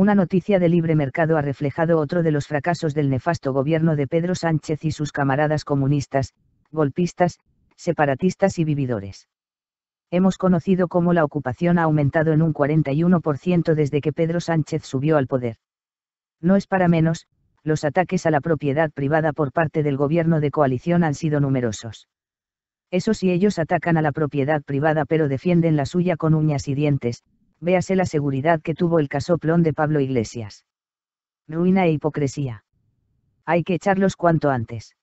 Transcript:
Una noticia de libre mercado ha reflejado otro de los fracasos del nefasto gobierno de Pedro Sánchez y sus camaradas comunistas, golpistas, separatistas y vividores. Hemos conocido cómo la ocupación ha aumentado en un 41% desde que Pedro Sánchez subió al poder. No es para menos, los ataques a la propiedad privada por parte del gobierno de coalición han sido numerosos. Eso sí, ellos atacan a la propiedad privada pero defienden la suya con uñas y dientes, véase la seguridad que tuvo el casoplón de Pablo Iglesias. Ruina e hipocresía. Hay que echarlos cuanto antes.